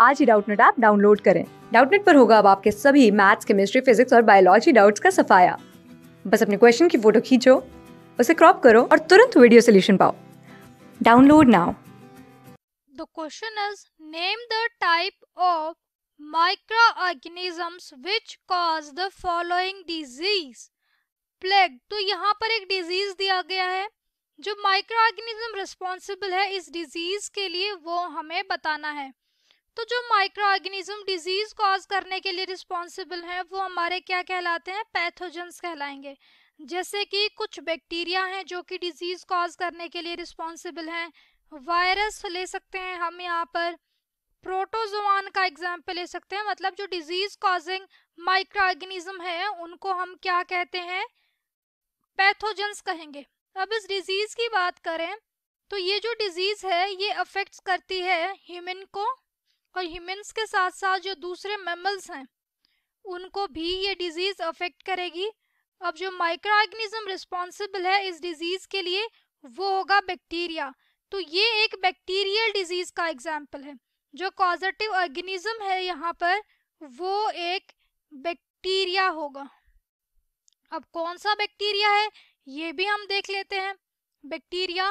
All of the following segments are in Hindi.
आज ही डाउटनेट ऐप डाउनलोड करें डाउटनेट पर होगा अब आपके सभी मैथ्स केमिस्ट्री फिजिक्स और बायोलॉजी डाउट्स का सफाया बस अपने क्वेश्चन की फोटो खींचो उसे क्रॉप करो और तुरंत वीडियो सोल्यूशन पाओ download now the question is name the type of micro microorganisms which cause the following disease plague तो यहाँ पर एक डिजीज दिया गया है जो माइक्रो ऑर्गेनिज्म रिस्पॉन्सिबल है इस डिजीज के लिए वो हमें बताना है तो जो माइक्रो ऑर्गेनिज्म डिजीज कॉज करने के लिए रिस्पॉन्सिबल हैं वो हमारे क्या कहलाते हैं पैथोजेंस कहलाएंगे जैसे कि कुछ बैक्टीरिया हैं जो कि डिजीज कॉज करने के लिए रिस्पॉन्सिबल हैं वायरस ले सकते हैं हम यहाँ पर प्रोटोजोआन का एग्जाम्पल ले सकते हैं मतलब जो डिजीज कॉजिंग माइक्रो ऑर्गेनिज्म है उनको हम क्या कहते हैं पैथोजेंस कहेंगे अब इस डिजीज की बात करें तो ये जो डिजीज है ये अफेक्ट्स करती है ह्यूमन को और ह्यूमंस के साथ साथ जो दूसरे मेमल्स हैं उनको भी ये डिजीज़ अफेक्ट करेगी अब जो माइक्रो ऑर्गेनिज्म रिस्पॉन्सिबल है इस डिजीज़ के लिए वो होगा बैक्टीरिया तो ये एक बैक्टीरियल डिजीज़ का एग्जाम्पल है जो कॉजेटिव ऑर्गेनिज्म है यहाँ पर वो एक बैक्टीरिया होगा अब कौन सा बैक्टीरिया है ये भी हम देख लेते हैं बैक्टीरिया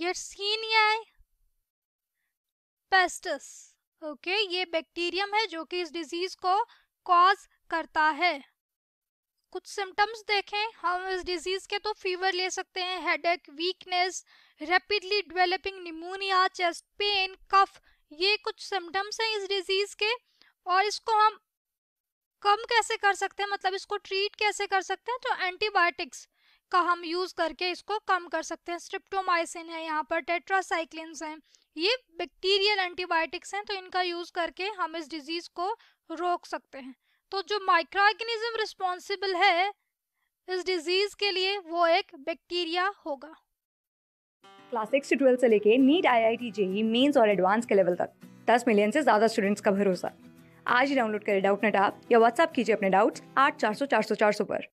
यर्सीनिया पेस्टिस ओके ये बैक्टीरियम है जो कि इस डिजीज को कॉज करता है कुछ सिम्टम्स देखें हम इस डिजीज के तो फीवर ले सकते हैं headache weakness rapidly developing pneumonia chest pain cough ये कुछ सिम्टम्स हैं इस डिजीज के और इसको हम कम कैसे कर सकते हैं मतलब इसको ट्रीट कैसे कर सकते हैं तो एंटीबायोटिक्स का हम यूज करके इसको कम कर सकते हैं स्ट्रिप्टोमाइसिन है यहाँ पर टेट्रासाइक्लिन्स हैं ये बैक्टीरियल एंटीबायोटिक्स हैं तो इनका यूज करके हम इस डिजीज को रोक सकते हैं तो जो माइक्रोऑर्गेनिज्म रिस्पॉन्सिबल है इस डिजीज के लिए वो एक बैक्टीरिया होगा क्लास सिक्स से ट्वेल्थ से लेके NEET I I T JEE mains और एडवांस के लेवल तक दस मिलियन से ज्यादा स्टूडेंट्स का भरोसा आज ही डाउनलोड करें डाउट नेट ऐप या व्हाट्सअप कीजिए अपने डाउट्स आठ चार सौ चार सौ चार सौ पर